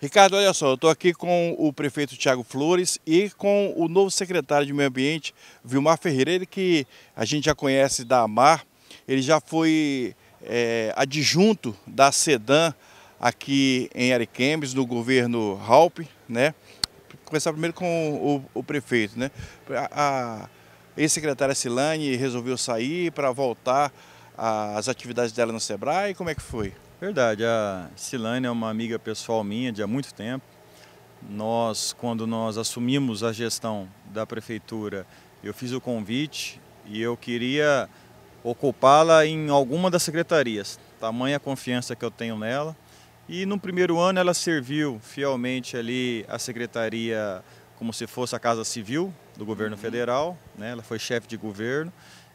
Ricardo, olha só, eu estou aqui com o prefeito Tiago Flores e com o novo secretário de Meio Ambiente, Vilmar Ferreira, ele que a gente já conhece da AMAR, ele já foi é, adjunto da Sedan aqui em Ariquemes, no governo Halp, né? Vou começar primeiro com o, o prefeito, né? A, a ex-secretária Silane resolveu sair para voltar às atividades dela no SEBRAE, como é que foi? Verdade, a Silane é uma amiga pessoal minha de há muito tempo. Nós, quando nós assumimos a gestão da prefeitura, eu fiz o convite e eu queria ocupá-la em alguma das secretarias. Tamanha confiança que eu tenho nela. E no primeiro ano ela serviu fielmente ali a secretaria como se fosse a Casa Civil do governo uhum. federal, né? Ela foi chefe de governo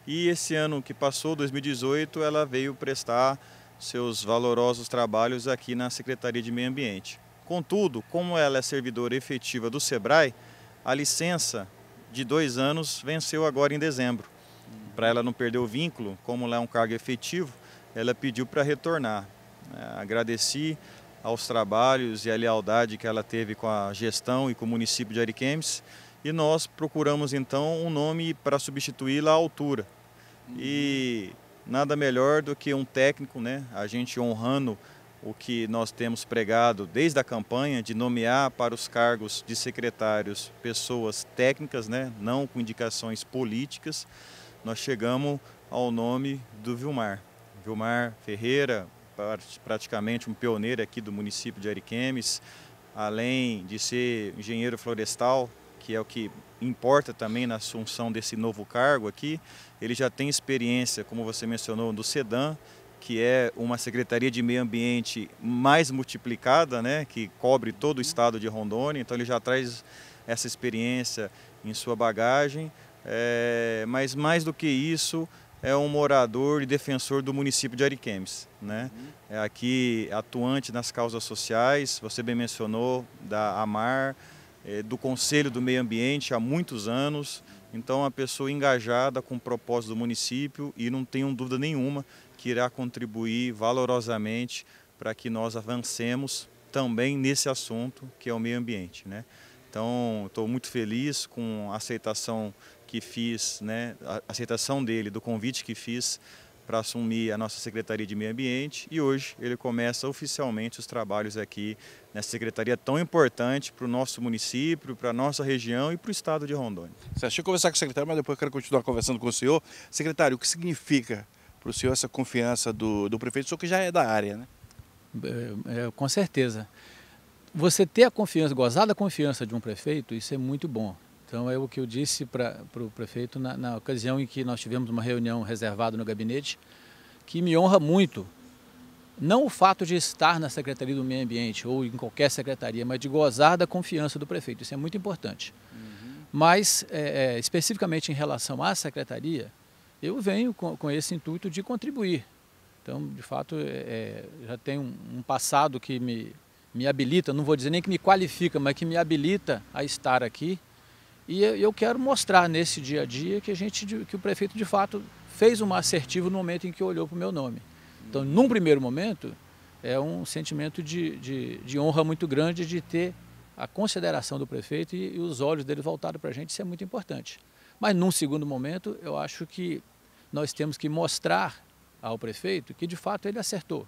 e esse ano que passou, 2018, ela veio prestar seus valorosos trabalhos aqui na Secretaria de Meio Ambiente. Contudo, como ela é servidora efetiva do SEBRAE, a licença de dois anos venceu agora em dezembro. Para ela não perder o vínculo, como ela é um cargo efetivo, ela pediu para retornar. É, agradeci aos trabalhos e à lealdade que ela teve com a gestão e com o município de Ariquemes e nós procuramos então um nome para substituí-la à altura. E nada melhor do que um técnico, né? A gente honrando o que nós temos pregado desde a campanha de nomear para os cargos de secretários pessoas técnicas, né? Não com indicações políticas. Nós chegamos ao nome do Vilmar. Vilmar Ferreira, praticamente um pioneiro aqui do município de Ariquemes, além de ser engenheiro florestal, que é o que importa também na assunção desse novo cargo aqui, ele já tem experiência, como você mencionou, do SEDAM, que é uma Secretaria de Meio Ambiente mais multiplicada, né, que cobre todo o uhum. estado de Rondônia, então ele já traz essa experiência em sua bagagem, é, mas mais do que isso, é um morador e defensor do município de Ariquemes. Né? Uhum. É aqui atuante nas causas sociais, você bem mencionou, da AMAR, eh, do Conselho do Meio Ambiente há muitos anos, então é uma pessoa engajada com o propósito do município e não tenho dúvida nenhuma que irá contribuir valorosamente para que nós avancemos também nesse assunto que é o meio ambiente. Né? Então estou muito feliz com a aceitação que fiz, né, a aceitação dele, do convite que fiz para assumir a nossa Secretaria de Meio Ambiente e hoje ele começa oficialmente os trabalhos aqui nessa secretaria tão importante para o nosso município, para a nossa região e para o estado de Rondônia. Você achou conversar com o secretário, mas depois eu quero continuar conversando com o senhor. Secretário, o que significa para o senhor essa confiança do, do prefeito, o senhor que já é da área, né? É, é com certeza. Você ter a confiança, gozar da confiança de um prefeito, isso é muito bom. Então é o que eu disse para o prefeito na, na, ocasião em que nós tivemos uma reunião reservada no gabinete, que me honra muito. Não o fato de estar na Secretaria do Meio Ambiente ou em qualquer secretaria, mas de gozar da confiança do prefeito. Isso é muito importante. Uhum. Mas, é, é especificamente em relação à secretaria, eu venho com, com esse intuito de contribuir. Então, de fato, é, é, já tem um, um passado que me, me habilita, não vou dizer nem que me qualifica, mas que me habilita a estar aqui e eu quero mostrar nesse dia a dia que, a gente, que o prefeito de fato fez uma assertiva no momento em que olhou para o meu nome. Então, num primeiro momento, é um sentimento de, de, de honra muito grande de ter a consideração do prefeito e, e os olhos dele voltados para a gente, isso é muito importante. Mas num segundo momento, eu acho que nós temos que mostrar ao prefeito que de fato ele acertou.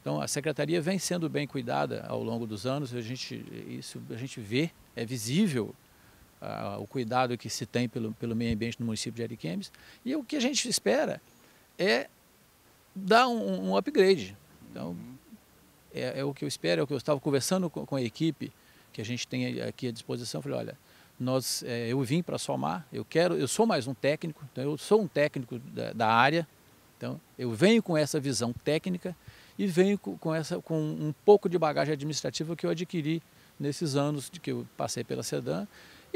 Então a secretaria vem sendo bem cuidada ao longo dos anos, a gente, isso a gente vê, é visível a, o cuidado que se tem pelo, pelo meio ambiente no município de Ariquemes. E o que a gente espera é dar um, um upgrade. Então, é, é, o que eu espero, é o que eu estava conversando com, com a equipe que a gente tem aqui à disposição. Eu falei, olha, nós, é, eu vim para somar, eu quero, eu sou mais um técnico, então eu sou um técnico da, da área, então eu venho com essa visão técnica e venho com, com, essa, com um pouco de bagagem administrativa que eu adquiri nesses anos de que eu passei pela Sedan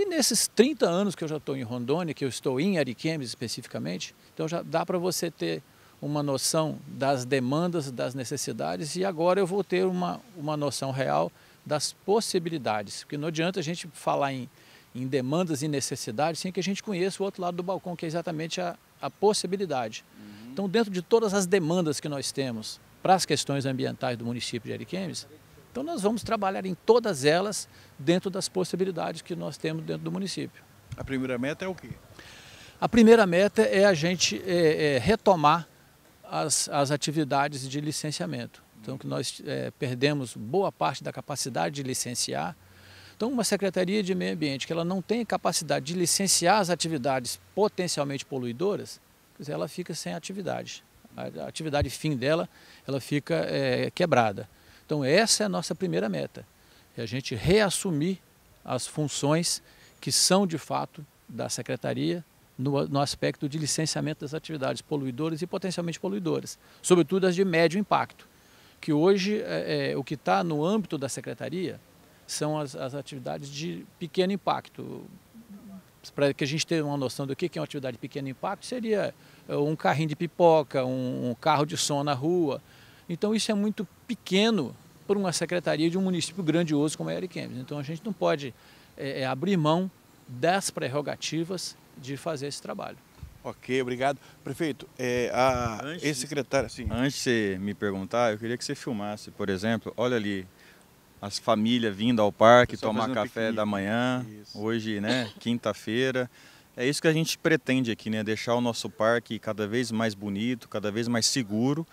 e nesses 30 anos que eu já estou em Rondônia, que eu estou em Ariquemes especificamente, então já dá para você ter uma noção das demandas, das necessidades e agora eu vou ter uma, uma noção real das possibilidades, porque não adianta a gente falar em, em demandas e necessidades sem que a gente conheça o outro lado do balcão, que é exatamente a, a possibilidade. Uhum. Então, dentro de todas as demandas que nós temos para as questões ambientais do município de Ariquemes, então nós vamos trabalhar em todas elas dentro das possibilidades que nós temos dentro do município. A primeira meta é o quê? A primeira meta é a gente é, é, retomar as, as atividades de licenciamento. Então que nós é, perdemos boa parte da capacidade de licenciar. Então uma Secretaria de Meio Ambiente que ela não tem capacidade de licenciar as atividades potencialmente poluidoras, ela fica sem atividade. A atividade fim dela, ela fica é, quebrada. Então essa é a nossa primeira meta, é a gente reassumir as funções que são de fato da Secretaria no, no aspecto de licenciamento das atividades poluidoras e potencialmente poluidoras, sobretudo as de médio impacto, que hoje é, é, o que está no âmbito da Secretaria são as, as atividades de pequeno impacto, para que a gente tenha uma noção do que é uma atividade de pequeno impacto, seria é, um carrinho de pipoca, um, carro de som na rua, então isso é muito pequeno para uma secretaria de um município grandioso como é Ariquemes. Então a gente não pode é, é, abrir mão das prerrogativas de fazer esse trabalho. Ok, obrigado. Prefeito, é, a secretário secretária Antes de você me perguntar, eu queria que você filmasse, por exemplo, olha ali, as famílias vindo ao parque tomar café da manhã, isso. hoje, né, quinta-feira. É isso que a gente pretende aqui, né, deixar o nosso parque cada vez mais bonito, cada vez mais seguro,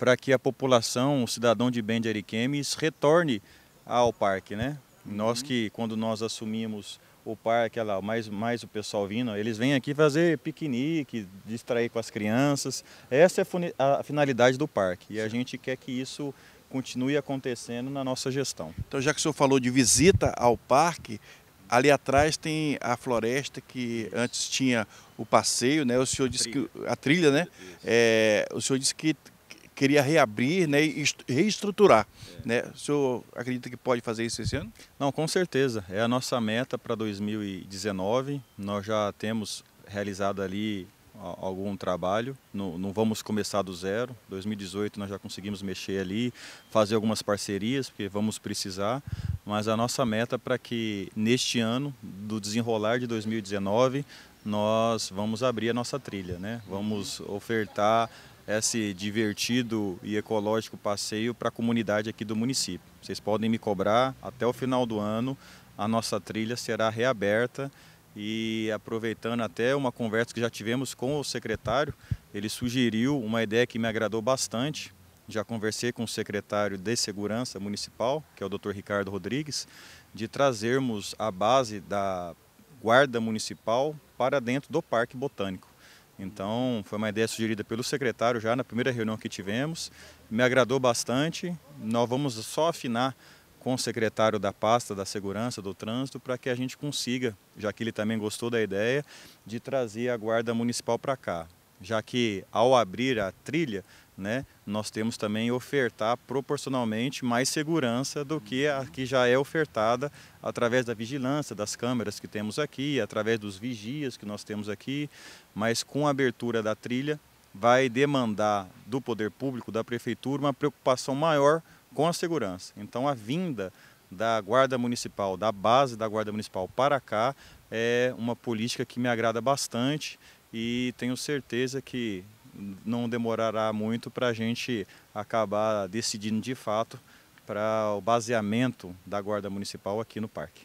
para que a população, o cidadão de bem de Ariquemes, retorne ao parque, né? Uhum. Nós que, quando nós assumimos o parque, lá, mais, mais o pessoal vindo, eles vêm aqui fazer piquenique, distrair com as crianças. Essa é a finalidade do parque e Sim. a gente quer que isso continue acontecendo na nossa gestão. Então, já que o senhor falou de visita ao parque, ali atrás tem a floresta que antes tinha o passeio, né? O senhor disse que a trilha, né? É, o senhor disse que queria reabrir né, e reestruturar. É. Né? O senhor acredita que pode fazer isso esse ano? Não, com certeza. É a nossa meta para 2019. Nós já temos realizado ali algum trabalho, não, não, vamos começar do zero. 2018 nós já conseguimos mexer ali, fazer algumas parcerias, porque vamos precisar, mas a nossa meta é para que neste ano, do desenrolar de 2019, nós vamos abrir a nossa trilha, né? Vamos uhum. ofertar esse divertido e ecológico passeio para a comunidade aqui do município. Vocês podem me cobrar, até o final do ano a nossa trilha será reaberta e aproveitando até uma conversa que já tivemos com o secretário, ele sugeriu uma ideia que me agradou bastante. Já conversei com o secretário de Segurança Municipal, que é o Dr. Ricardo Rodrigues, de trazermos a base da Guarda Municipal para dentro do Parque Botânico. Então, foi uma ideia sugerida pelo secretário já na primeira reunião que tivemos, me agradou bastante. Nós vamos só afinar com o secretário da pasta da segurança do trânsito para que a gente consiga, já que ele também gostou da ideia, de trazer a guarda municipal para cá. Já que ao abrir a trilha, né, nós temos também ofertar proporcionalmente mais segurança do que a uhum. que já é ofertada através da vigilância, das câmeras que temos aqui, através dos vigias que nós temos aqui, mas com a abertura da trilha vai demandar do poder público, da prefeitura, uma preocupação maior com a segurança. Então a vinda da Guarda Municipal, da base da Guarda Municipal para cá, é uma política que me agrada bastante e tenho certeza que não demorará muito para a gente acabar decidindo de fato para o baseamento da Guarda Municipal aqui no parque.